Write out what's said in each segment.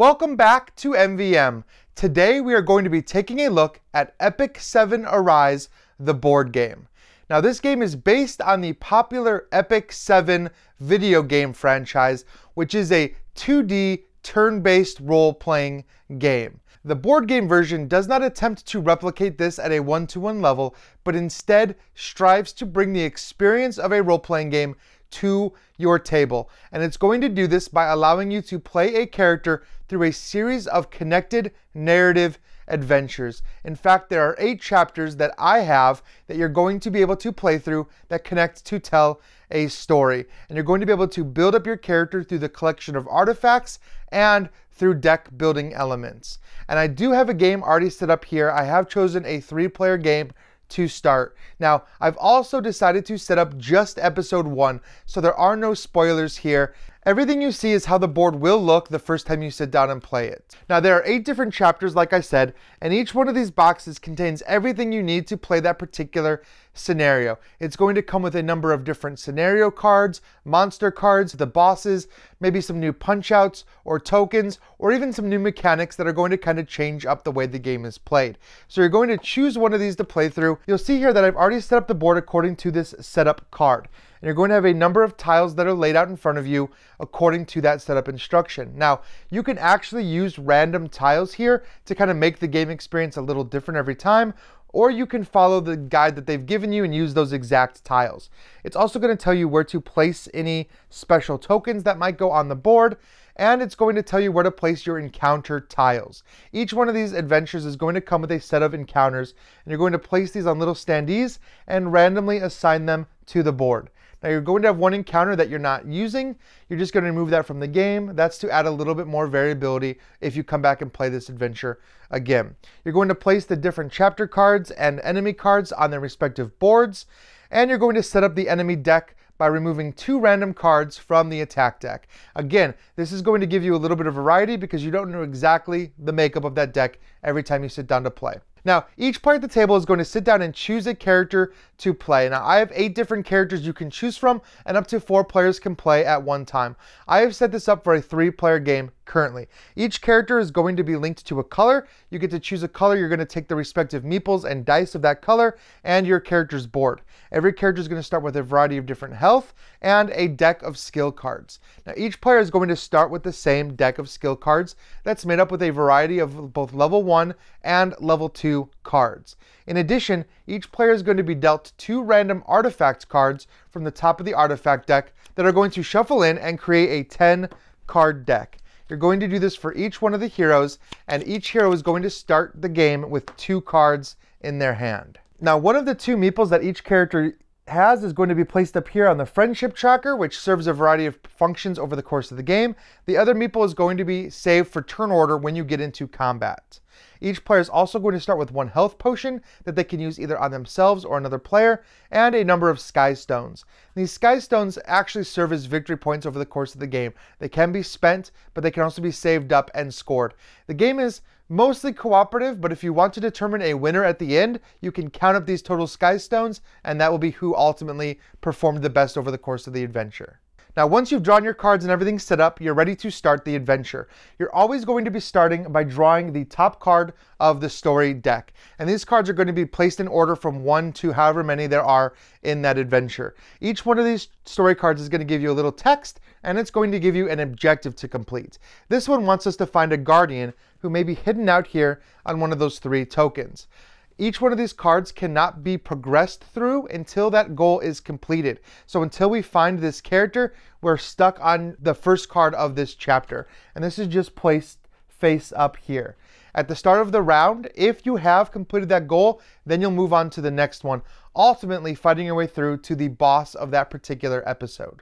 Welcome back to MVM. Today we are going to be taking a look at Epic 7 Arise, the board game. Now this game is based on the popular Epic 7 video game franchise, which is a 2D turn-based role-playing game. The board game version does not attempt to replicate this at a one-to-one -one level, but instead strives to bring the experience of a role-playing game to your table. And it's going to do this by allowing you to play a character through a series of connected narrative adventures. In fact, there are eight chapters that I have that you're going to be able to play through that connect to tell a story. And you're going to be able to build up your character through the collection of artifacts and through deck building elements. And I do have a game already set up here. I have chosen a three player game to start. Now, I've also decided to set up just episode one, so there are no spoilers here. Everything you see is how the board will look the first time you sit down and play it. Now, there are eight different chapters, like I said, and each one of these boxes contains everything you need to play that particular scenario. It's going to come with a number of different scenario cards, monster cards, the bosses, maybe some new punch-outs or tokens, or even some new mechanics that are going to kind of change up the way the game is played. So you're going to choose one of these to play through. You'll see here that I've already set up the board according to this setup card. And you're going to have a number of tiles that are laid out in front of you according to that setup instruction. Now, you can actually use random tiles here to kind of make the game experience a little different every time, or you can follow the guide that they've given you and use those exact tiles. It's also going to tell you where to place any special tokens that might go on the board, and it's going to tell you where to place your encounter tiles. Each one of these adventures is going to come with a set of encounters, and you're going to place these on little standees and randomly assign them to the board. Now you're going to have one encounter that you're not using. You're just going to remove that from the game. That's to add a little bit more variability if you come back and play this adventure again. You're going to place the different chapter cards and enemy cards on their respective boards. And you're going to set up the enemy deck by removing two random cards from the attack deck. Again, this is going to give you a little bit of variety because you don't know exactly the makeup of that deck every time you sit down to play. Now, each player at the table is going to sit down and choose a character to play. Now, I have eight different characters you can choose from, and up to four players can play at one time. I have set this up for a three-player game currently. Each character is going to be linked to a color. You get to choose a color. You're going to take the respective meeples and dice of that color and your character's board. Every character is going to start with a variety of different health and a deck of skill cards. Now, each player is going to start with the same deck of skill cards that's made up with a variety of both level 1 and level 2 cards. In addition, each player is going to be dealt two random artifact cards from the top of the artifact deck that are going to shuffle in and create a 10 card deck. You're going to do this for each one of the heroes, and each hero is going to start the game with two cards in their hand. Now, one of the two meeples that each character has is going to be placed up here on the friendship tracker, which serves a variety of functions over the course of the game. The other meeple is going to be saved for turn order when you get into combat. Each player is also going to start with one health potion that they can use either on themselves or another player, and a number of sky stones. These sky stones actually serve as victory points over the course of the game. They can be spent, but they can also be saved up and scored. The game is mostly cooperative, but if you want to determine a winner at the end, you can count up these total sky stones, and that will be who ultimately performed the best over the course of the adventure. Now, once you've drawn your cards and everything's set up, you're ready to start the adventure. You're always going to be starting by drawing the top card of the story deck. And these cards are going to be placed in order from one to however many there are in that adventure. Each one of these story cards is going to give you a little text and it's going to give you an objective to complete. This one wants us to find a guardian who may be hidden out here on one of those three tokens. Each one of these cards cannot be progressed through until that goal is completed. So until we find this character, we're stuck on the first card of this chapter. And this is just placed face up here. At the start of the round, if you have completed that goal, then you'll move on to the next one, ultimately fighting your way through to the boss of that particular episode.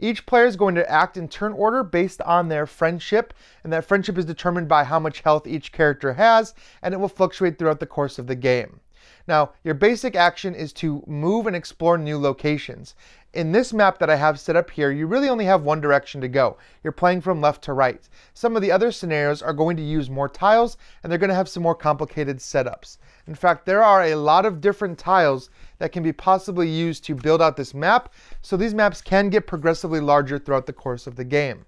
Each player is going to act in turn order based on their friendship, and that friendship is determined by how much health each character has, and it will fluctuate throughout the course of the game. Now, your basic action is to move and explore new locations. In this map that I have set up here, you really only have one direction to go. You're playing from left to right. Some of the other scenarios are going to use more tiles, and they're going to have some more complicated setups. In fact, there are a lot of different tiles that can be possibly used to build out this map, so these maps can get progressively larger throughout the course of the game.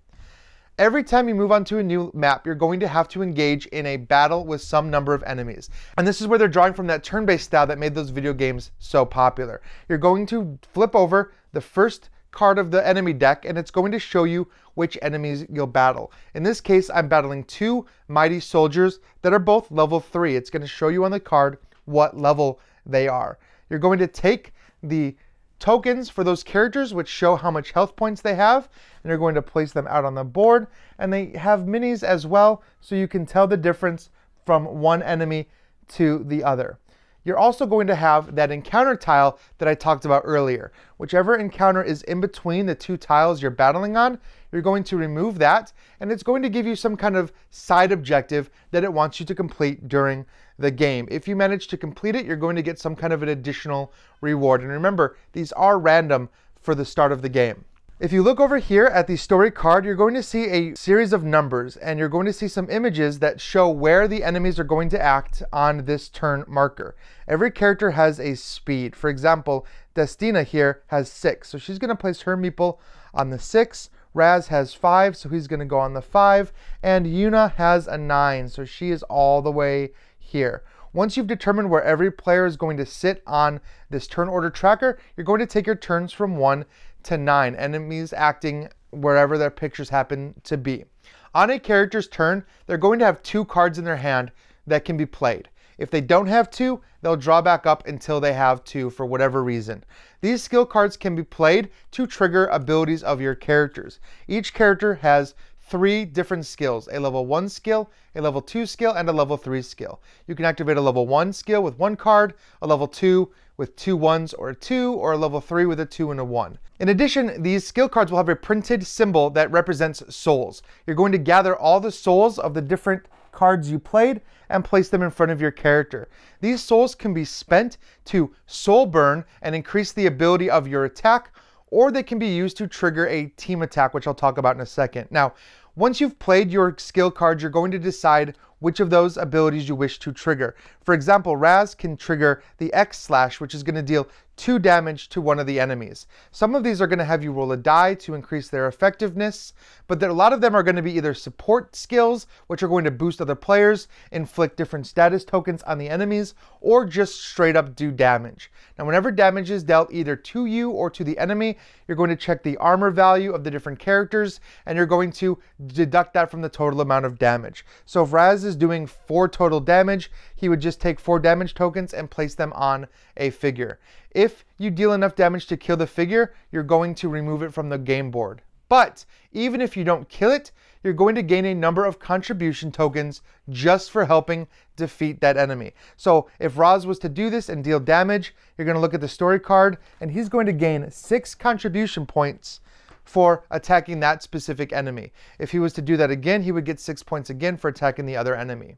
Every time you move onto a new map, you're going to have to engage in a battle with some number of enemies. And this is where they're drawing from that turn-based style that made those video games so popular. You're going to flip over the first card of the enemy deck and it's going to show you which enemies you'll battle. In this case, I'm battling two mighty soldiers that are both level three. It's gonna show you on the card what level they are. You're going to take the tokens for those characters, which show how much health points they have, and you're going to place them out on the board. And they have minis as well, so you can tell the difference from one enemy to the other you're also going to have that encounter tile that I talked about earlier. Whichever encounter is in between the two tiles you're battling on, you're going to remove that, and it's going to give you some kind of side objective that it wants you to complete during the game. If you manage to complete it, you're going to get some kind of an additional reward. And remember, these are random for the start of the game. If you look over here at the story card, you're going to see a series of numbers and you're going to see some images that show where the enemies are going to act on this turn marker. Every character has a speed. For example, Destina here has six, so she's gonna place her meeple on the six. Raz has five, so he's gonna go on the five. And Yuna has a nine, so she is all the way here. Once you've determined where every player is going to sit on this turn order tracker, you're going to take your turns from one to nine enemies acting wherever their pictures happen to be. On a character's turn, they're going to have two cards in their hand that can be played. If they don't have two, they'll draw back up until they have two for whatever reason. These skill cards can be played to trigger abilities of your characters. Each character has three different skills, a level one skill, a level two skill, and a level three skill. You can activate a level one skill with one card, a level two with two ones or a two, or a level three with a two and a one. In addition, these skill cards will have a printed symbol that represents souls. You're going to gather all the souls of the different cards you played and place them in front of your character. These souls can be spent to soul burn and increase the ability of your attack, or they can be used to trigger a team attack, which I'll talk about in a second. Now, once you've played your skill cards, you're going to decide which of those abilities you wish to trigger. For example, Raz can trigger the X slash, which is going to deal 2 damage to one of the enemies. Some of these are going to have you roll a die to increase their effectiveness, but a lot of them are going to be either support skills, which are going to boost other players, inflict different status tokens on the enemies, or just straight up do damage. Now, whenever damage is dealt either to you or to the enemy, you're going to check the armor value of the different characters, and you're going to deduct that from the total amount of damage. So if Raz is doing 4 total damage, he would just take 4 damage tokens and place them on a figure. If you deal enough damage to kill the figure, you're going to remove it from the game board. But even if you don't kill it, you're going to gain a number of contribution tokens just for helping defeat that enemy. So if Roz was to do this and deal damage, you're going to look at the story card and he's going to gain six contribution points for attacking that specific enemy. If he was to do that again, he would get six points again for attacking the other enemy.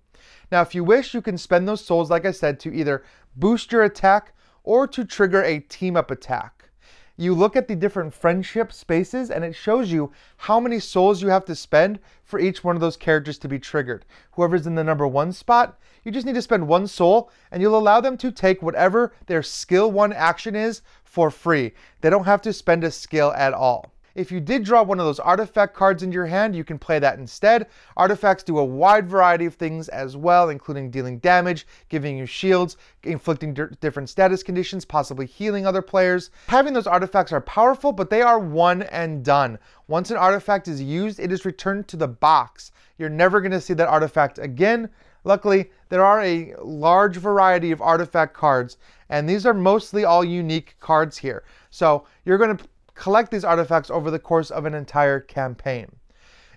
Now, if you wish, you can spend those souls, like I said, to either boost your attack or to trigger a team up attack. You look at the different friendship spaces and it shows you how many souls you have to spend for each one of those characters to be triggered. Whoever's in the number one spot, you just need to spend one soul and you'll allow them to take whatever their skill one action is for free. They don't have to spend a skill at all. If you did draw one of those artifact cards in your hand, you can play that instead. Artifacts do a wide variety of things as well, including dealing damage, giving you shields, inflicting different status conditions, possibly healing other players. Having those artifacts are powerful, but they are one and done. Once an artifact is used, it is returned to the box. You're never going to see that artifact again. Luckily, there are a large variety of artifact cards, and these are mostly all unique cards here. So you're going to collect these artifacts over the course of an entire campaign.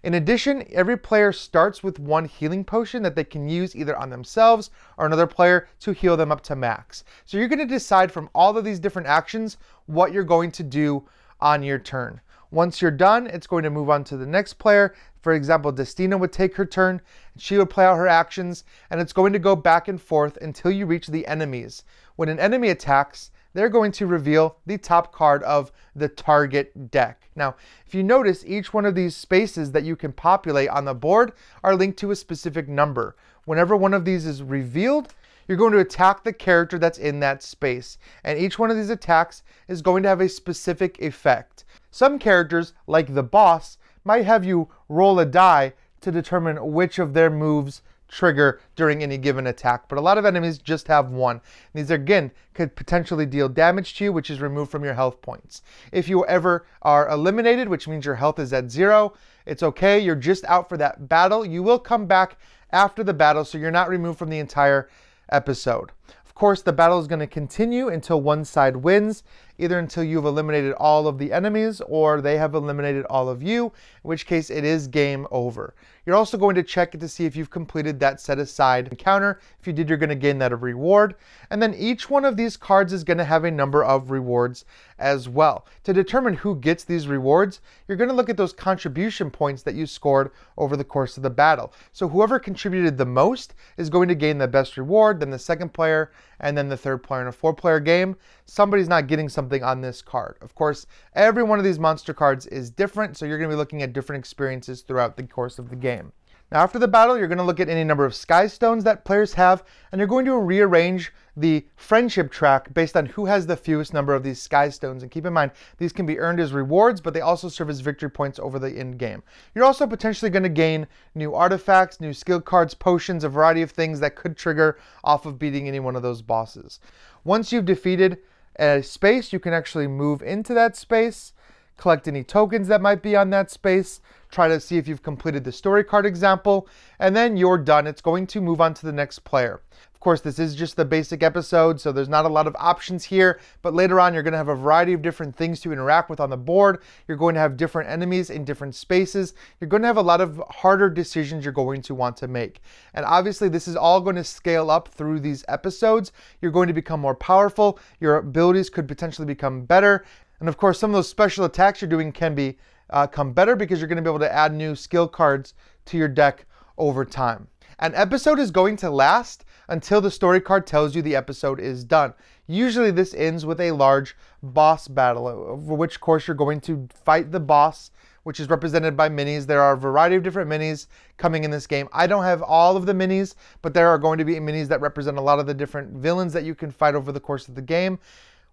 In addition, every player starts with one healing potion that they can use either on themselves or another player to heal them up to max. So you're going to decide from all of these different actions what you're going to do on your turn. Once you're done, it's going to move on to the next player. For example, Destina would take her turn, she would play out her actions, and it's going to go back and forth until you reach the enemies. When an enemy attacks, they're going to reveal the top card of the target deck. Now, if you notice, each one of these spaces that you can populate on the board are linked to a specific number. Whenever one of these is revealed, you're going to attack the character that's in that space. And each one of these attacks is going to have a specific effect. Some characters, like the boss, might have you roll a die to determine which of their moves trigger during any given attack. But a lot of enemies just have one. These, again, could potentially deal damage to you, which is removed from your health points. If you ever are eliminated, which means your health is at zero, it's okay. You're just out for that battle. You will come back after the battle, so you're not removed from the entire episode. Of course, the battle is going to continue until one side wins either until you've eliminated all of the enemies or they have eliminated all of you, in which case it is game over. You're also going to check it to see if you've completed that set aside encounter. If you did, you're going to gain that reward. And then each one of these cards is going to have a number of rewards as well. To determine who gets these rewards, you're going to look at those contribution points that you scored over the course of the battle. So whoever contributed the most is going to gain the best reward, then the second player, and then the third player in a four player game. Somebody's not getting something something on this card. Of course, every one of these monster cards is different, so you're going to be looking at different experiences throughout the course of the game. Now, after the battle, you're going to look at any number of sky stones that players have, and you're going to rearrange the friendship track based on who has the fewest number of these sky stones. And keep in mind, these can be earned as rewards, but they also serve as victory points over the end game. You're also potentially going to gain new artifacts, new skill cards, potions, a variety of things that could trigger off of beating any one of those bosses. Once you've defeated a space, you can actually move into that space collect any tokens that might be on that space, try to see if you've completed the story card example, and then you're done. It's going to move on to the next player. Of course, this is just the basic episode, so there's not a lot of options here, but later on you're going to have a variety of different things to interact with on the board. You're going to have different enemies in different spaces. You're going to have a lot of harder decisions you're going to want to make. And obviously, this is all going to scale up through these episodes. You're going to become more powerful. Your abilities could potentially become better, and of course, some of those special attacks you're doing can be uh, come better because you're going to be able to add new skill cards to your deck over time. An episode is going to last until the story card tells you the episode is done. Usually this ends with a large boss battle, over which course you're going to fight the boss, which is represented by minis. There are a variety of different minis coming in this game. I don't have all of the minis, but there are going to be minis that represent a lot of the different villains that you can fight over the course of the game.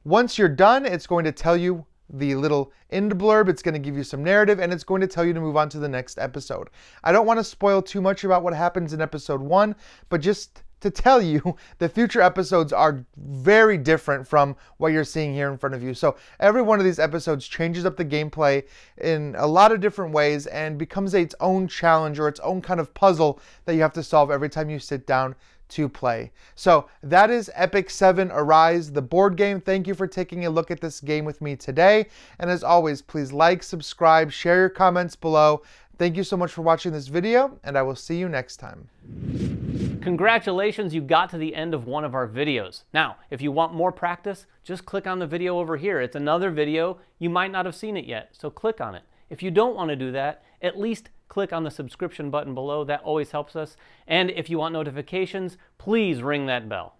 Once you're done, it's going to tell you the little end blurb. It's going to give you some narrative and it's going to tell you to move on to the next episode. I don't want to spoil too much about what happens in episode one, but just to tell you the future episodes are very different from what you're seeing here in front of you. So every one of these episodes changes up the gameplay in a lot of different ways and becomes its own challenge or its own kind of puzzle that you have to solve every time you sit down to play. So that is Epic 7 Arise, the board game. Thank you for taking a look at this game with me today. And as always, please like, subscribe, share your comments below. Thank you so much for watching this video, and I will see you next time. Congratulations, you got to the end of one of our videos. Now, if you want more practice, just click on the video over here. It's another video. You might not have seen it yet, so click on it. If you don't want to do that, at least click on the subscription button below. That always helps us. And if you want notifications, please ring that bell.